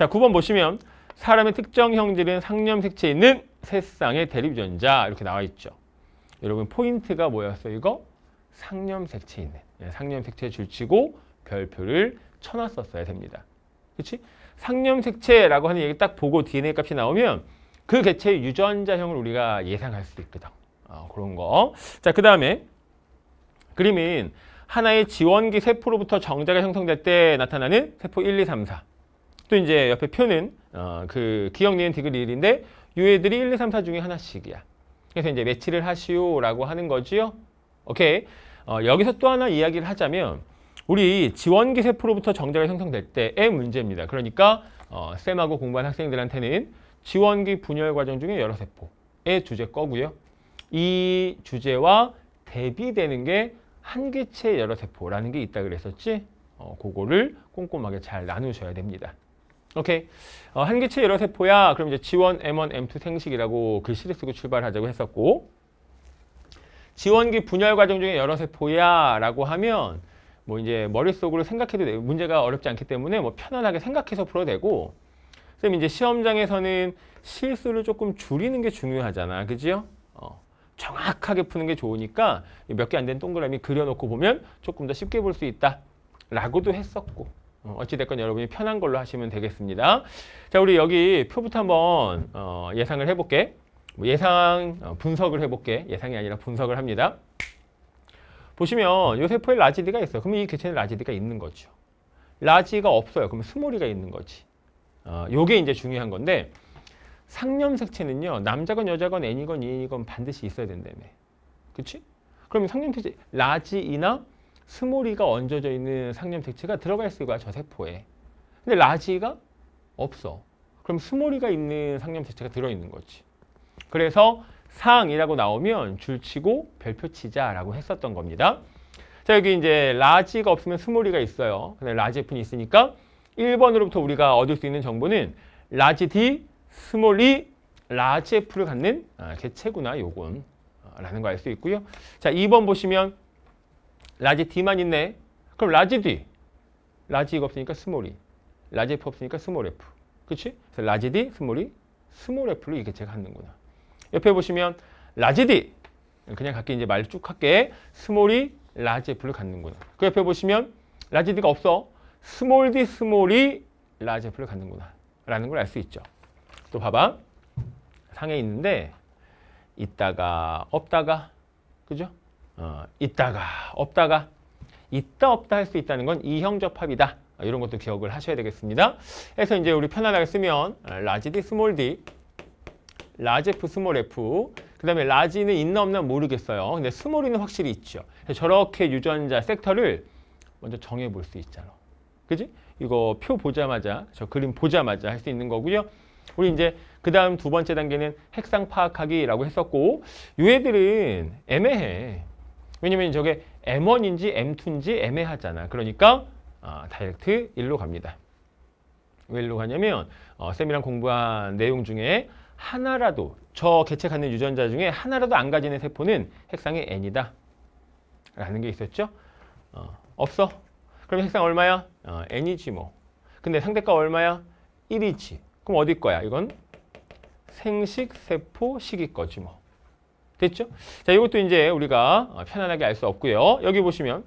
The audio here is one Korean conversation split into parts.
자, 9번 보시면 사람의 특정 형질은 상념색채 있는 세상의 대립전자 이렇게 나와 있죠. 여러분 포인트가 뭐였어요? 이거 상념색채 있는 예, 상념색채 줄치고 별표를 쳐놨었어야 됩니다. 그렇지? 상념색채라고 하는 얘기 딱 보고 DNA 값이 나오면 그 개체의 유전자형을 우리가 예상할 수 있거든. 아, 그런 거. 자, 그 다음에 그림은 하나의 지원기 세포로부터 정자가 형성될 때 나타나는 세포 1, 2, 3, 4. 또 이제 옆에 표는 어, 그 기억 니은 디귿 1인데 요 애들이 1, 2, 3, 4 중에 하나씩이야. 그래서 이제 매치를 하시오라고 하는 거지요. 오케이. 어, 여기서 또 하나 이야기를 하자면 우리 지원기세 포로부터 정자가 형성될 때의 문제입니다. 그러니까 어, 쌤하고 공부한 학생들한테는 지원기 분열 과정 중에 여러 세포의 주제 거고요. 이 주제와 대비되는 게 한기체 여러 세포라는 게 있다 그랬었지? 어, 그거를 꼼꼼하게 잘 나누셔야 됩니다. 오케이. 어, 한기체 여러 세포야. 그럼 이제 지원 M1, M2 생식이라고 글씨를 쓰고 출발하자고 했었고 지원기 분열 과정 중에 여러 세포야 라고 하면 뭐 이제 머릿속으로 생각해도 되고 문제가 어렵지 않기 때문에 뭐 편안하게 생각해서 풀어도 되고 선생 이제 시험장에서는 실수를 조금 줄이는 게 중요하잖아. 그지요? 어, 정확하게 푸는 게 좋으니까 몇 개 안 된 동그라미 그려놓고 보면 조금 더 쉽게 볼 수 있다. 라고도 했었고 어, 어찌됐건 여러분이 편한 걸로 하시면 되겠습니다. 자, 우리 여기 표부터 한번 어, 예상을 해볼게. 뭐 예상, 어, 분석을 해볼게. 예상이 아니라 분석을 합니다. 보시면 요 세포에 라지디가 있어요. 그러면 이 개체는 라지디가 있는 거죠. 라지가 없어요. 그러면 스몰이가 있는 거지. 어, 요게 이제 중요한 건데 상념 색채는요. 남자건 여자건 N이건 e 이건 반드시 있어야 된다며. 그치? 그럼 상념 색채 라지이나 스몰이가 얹어져 있는 상념 객체가 들어가 있을 거야 저 세포에 근데 라지가 없어 그럼 스몰이가 있는 상념 객체가 들어있는 거지 그래서 상이라고 나오면 줄치고 별표 치자라고 했었던 겁니다 자 여기 이제 라지가 없으면 스몰이가 있어요 근데 라지 F는 있으니까 1번으로부터 우리가 얻을 수 있는 정보는 라지 D, 스몰 E, 라지 F를 갖는 아, 개체구나 요건 아, 라는 거 알 수 있고요 자 2번 보시면 라지 D만 있네. 그럼 라지 D. 라지 이거 없으니까 스몰 E. 라지 F 없으니까 스몰 F. 그치? 그래서 라지 D, 스몰 E, 스몰 F로 이게 렇 제가 갖는구나 옆에 보시면 라지 D. 그냥 갖기 이제 말쭉 할게. 스몰 E, 라지 F를 갖는구나. 그 옆에 보시면 라지 D가 없어. 스몰 D, 스몰 E, 라지 F를 갖는구나. 라는 걸 알 수 있죠. 또 봐봐. 상에 있는데 있다가 없다가 그죠? 어, 있다가 없다가 있다 없다 할 수 있다는 건 이형접합이다. 이런 것도 기억을 하셔야 되겠습니다. 해서 이제 우리 편안하게 쓰면 어, 라지 디 스몰 디 라지 F, 스몰 F 그 다음에 라지는 있나 없나 모르겠어요. 근데 스몰이는 확실히 있죠. 저렇게 유전자 섹터를 먼저 정해볼 수 있잖아. 그지? 이거 표 보자마자, 저 그림 보자마자 할 수 있는 거고요. 우리 이제 그 다음 두 번째 단계는 핵상 파악하기라고 했었고 요 애들은 애매해. 왜냐면 저게 M1인지 M2인지 애매하잖아. 그러니까 어, 다이렉트 1로 갑니다. 왜 1로 가냐면 어, 쌤이랑 공부한 내용 중에 하나라도 저 개체 갖는 유전자 중에 하나라도 안 가지는 세포는 핵상의 N이다. 라는 게 있었죠. 어, 없어. 그럼 핵상 얼마야? 어, N이지 뭐. 근데 상대가 얼마야? 1이지. 그럼 어디 거야? 이건 생식세포 시기 거지 뭐. 됐죠? 자, 이것도 이제 우리가 편안하게 알 수 없고요. 여기 보시면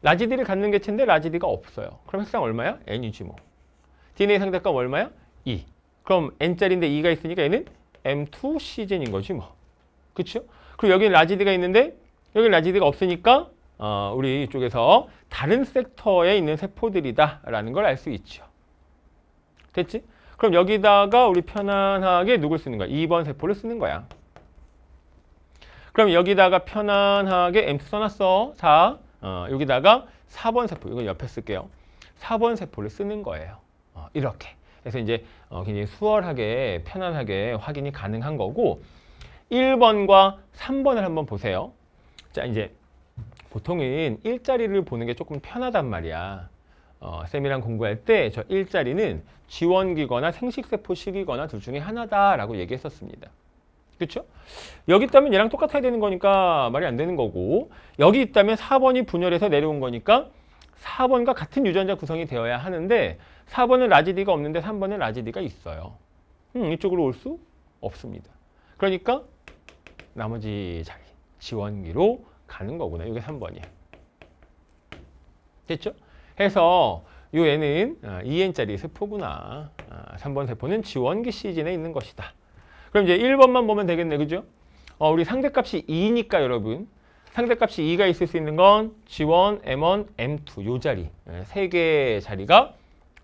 라지 디를 갖는 개체인데 라지 디가 없어요. 그럼 핵상 얼마야? N이지 뭐. DNA 상대값 얼마야? 2. E. 그럼 N짜리인데 2가 있으니까 얘는 m 2시즌인 거지 뭐. 그렇죠? 그리고 여기는 라지 디가 있는데 여기 라지 디가 없으니까 어, 우리 이쪽에서 다른 섹터에 있는 세포들이다라는 걸 알 수 있죠. 됐지? 그럼 여기다가 우리 편안하게 누굴 쓰는 거야? 2번 세포를 쓰는 거야. 그럼 여기다가 편안하게 M2 써놨어. 4. 어, 여기다가 4번 세포. 이거 옆에 쓸게요. 4번 세포를 쓰는 거예요. 어, 이렇게. 그래서 이제 어, 굉장히 수월하게 편안하게 확인이 가능한 거고 1번과 3번을 한번 보세요. 자 이제 보통은 일자리를 보는 게 조금 편하단 말이야. 어, 쌤이랑 공부할 때 저 일자리는 지원기거나 생식세포식이거나 둘 중에 하나다라고 얘기했었습니다. 그렇죠? 여기 있다면 얘랑 똑같아야 되는 거니까 말이 안 되는 거고 여기 있다면 4번이 분열해서 내려온 거니까 4번과 같은 유전자 구성이 되어야 하는데 4번은 라지디가 없는데 3번은 라지디가 있어요. 음, 이쪽으로 올 수 없습니다. 그러니까 나머지 자리 지원기로 가는 거구나. 이게 3번이야. 됐죠? 해서 이 애는 2N짜리 세포구나. 3번 아, 세포는 지원기 시즌에 있는 것이다. 그럼 이제 1번만 보면 되겠네. 그죠? 어, 우리 상대값이 2니까 여러분 상대값이 2가 있을 수 있는 건 G1, M1, M2 요 자리 예, 세 개의 자리가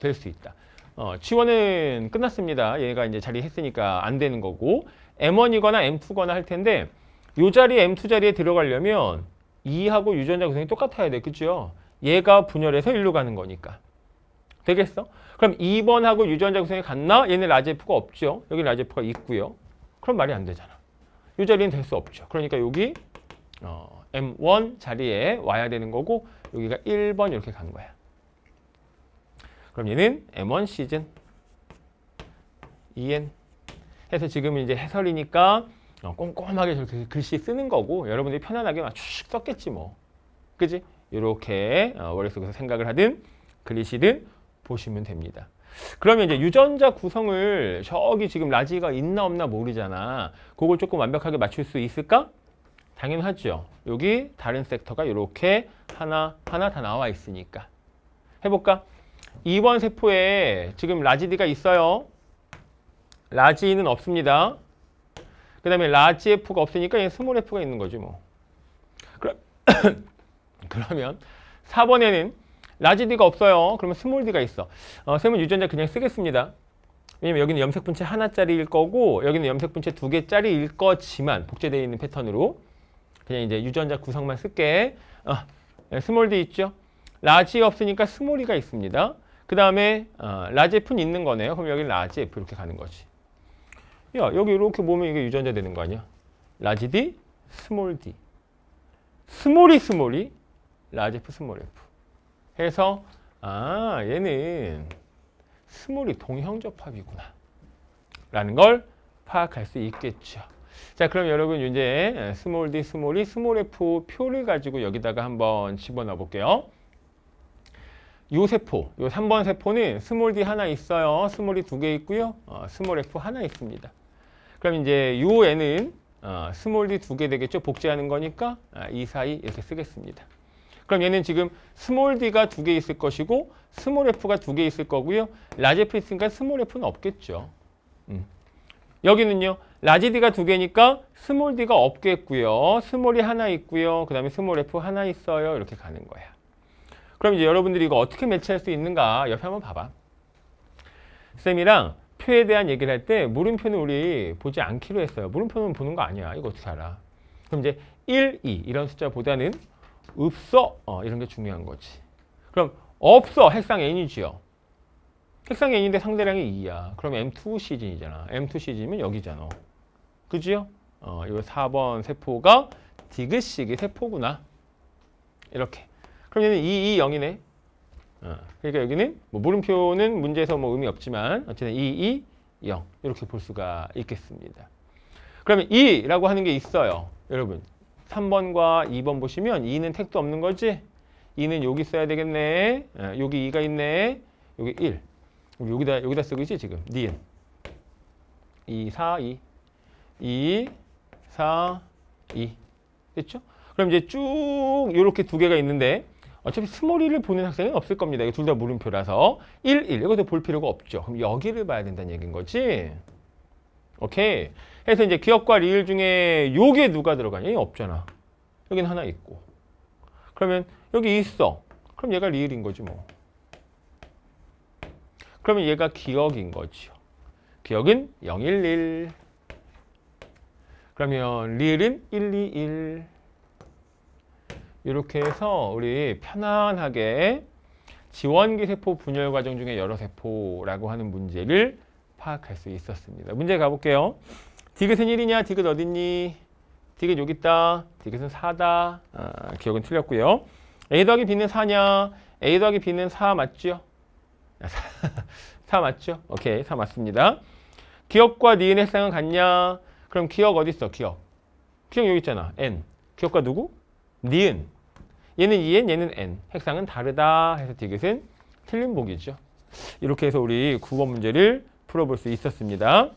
될 수 있다. 어, G1은 끝났습니다. 얘가 이제 자리 했으니까 안 되는 거고 M1이거나 M2거나 할 텐데 요 자리 M2 자리에 들어가려면 2하고 유전자 구성이 똑같아야 돼. 그죠? 얘가 분열해서 일로 가는 거니까. 되겠어? 그럼 2번하고 유전자 구성이 같나? 얘는 라제프가 없죠. 여기 라제프가 있고요. 그럼 말이 안 되잖아. 이 자리는 될 수 없죠. 그러니까 여기 어, M1 자리에 와야 되는 거고 여기가 1번 이렇게 간 거야. 그럼 얘는 M1 시즌 EN 해서 지금 이제 해설이니까 어, 꼼꼼하게 저렇게 글씨 쓰는 거고 여러분들이 편안하게 막쭉 썼겠지 뭐. 그지? 이렇게 어, 머릿속에서 생각을 하든 글리시든 보시면 됩니다. 그러면 이제 유전자 구성을 저기 지금 라지가 있나 없나 모르잖아. 그걸 조금 완벽하게 맞출 수 있을까? 당연하죠. 여기 다른 섹터가 이렇게 하나 하나 다 나와 있으니까. 해볼까? 2번 세포에 지금 라지디가 있어요. 라지는 없습니다. 그 다음에 라지 F가 없으니까 얘 스몰 F가 있는 거지 뭐. 그러, 그러면 4번에는 라지 디가 없어요. 그러면 스몰 디가 있어. 어, 세문 유전자 그냥 쓰겠습니다. 왜냐면 여기는 염색 분체 하나짜리일 거고 여기는 염색 분체 두 개짜리일 거지만 복제되어 있는 패턴으로 그냥 이제 유전자 구성만 쓸게. 어, 네, 스몰 디 있죠? 라지 없으니까 스몰 이가 있습니다. 그 다음에 어, 라지 F는 있는 거네요. 그럼 여기 라지 F 이렇게 가는 거지. 야 여기 이렇게 보면 이게 유전자 되는 거 아니야? 라지 D, 스몰 D. 스몰이 스몰이, 라지 F, 스몰 F. 해서 아 얘는 스몰이 동형접합이구나 라는 걸 파악할 수 있겠죠. 자 그럼 여러분 이제 스몰 d 스몰이 스몰 f 표를 가지고 여기다가 한번 집어넣어 볼게요. 요 세포, 요 3번 세포는 스몰 d 하나 있어요. 스몰이 두 개 있고요. 어, 스몰 f 하나 있습니다. 그럼 이제 요 애는 어, 스몰 d 두 개 되겠죠. 복제하는 거니까 아, 2, 4, 2 이렇게 쓰겠습니다. 그럼 얘는 지금 스몰 d가 두 개 있을 것이고 스몰 f가 두 개 있을 거고요. 라지 f 있으니까 스몰 f는 없겠죠. 음. 여기는요. 라지 d가 두 개니까 스몰 d가 없겠고요. 스몰이 하나 있고요. 그 다음에 스몰 f 하나 있어요. 이렇게 가는 거야. 그럼 이제 여러분들이 이거 어떻게 매치할 수 있는가 옆에 한번 봐봐. 쌤이랑 표에 대한 얘기를 할 때 물음표는 우리 보지 않기로 했어요. 물음표는 보는 거 아니야. 이거 어떻게 알아? 그럼 이제 1, 2 이런 숫자보다는 없어. 어, 이런 게 중요한 거지. 그럼 없어. 핵상 N이지요. 핵상 N인데 상대량이 2야. 그럼 M2 시즌이잖아. M2 시즌이면 여기잖아. 그지요? 어, 이거 4번 세포가 디귿식의 세포구나. 이렇게. 그럼 얘는 2, e, 2, e 0이네. 어, 그러니까 여기는 뭐 물음표는 문제에서 뭐 의미 없지만 어쨌든 2, 2, 0 이렇게 볼 수가 있겠습니다. 그러면 2라고 하는 게 있어요. 여러분 3번과 2번 보시면 2는 택도 없는 거지? 2는 여기 써야 되겠네. 예, 여기 2가 있네. 여기 1. 여기다 여기다 쓰고있지 지금. 니은. 2, 4, 2. 2, 4, 2. 됐죠? 그럼 이제 쭉 이렇게 두 개가 있는데 어차피 스몰이를 보는 학생은 없을 겁니다. 둘 다 물음표라서 1, 1 이것도 볼 필요가 없죠. 그럼 여기를 봐야 된다는 얘기인 거지? 오케이. 해서 이제 기억과 리을 중에 요게 누가 들어가냐? 얘 없잖아. 여기는 하나 있고. 그러면 여기 있어. 그럼 얘가 리을인 거지 뭐. 그러면 얘가 기억인 거지요. 기억은 011. 그러면 리을은 121. 이렇게 해서 우리 편안하게 지원기 세포 분열 과정 중에 여러 세포라고 하는 문제를 파악할 수 있었습니다. 문제 가볼게요. 디귿은 1이냐? 디귿 어딨니? 디귿 여기 있다. 디귿은 4다. 아, 기억은 틀렸고요. A 더하기 B는 4냐? A 더하기 B는 4 맞죠? 4, 아, 4 맞죠? 오케이, 4 맞습니다. 기억과 니은 의핵상은 같냐? 그럼 기억 어디 있어? 기억. 기억 여기 있잖아. N. 기억과 누구? 니은. 얘는 EN, 얘는 N. 핵상은 다르다 해서 디귿은 틀린 보기죠. 이렇게 해서 우리 9번 문제를 풀어볼 수 있었습니다.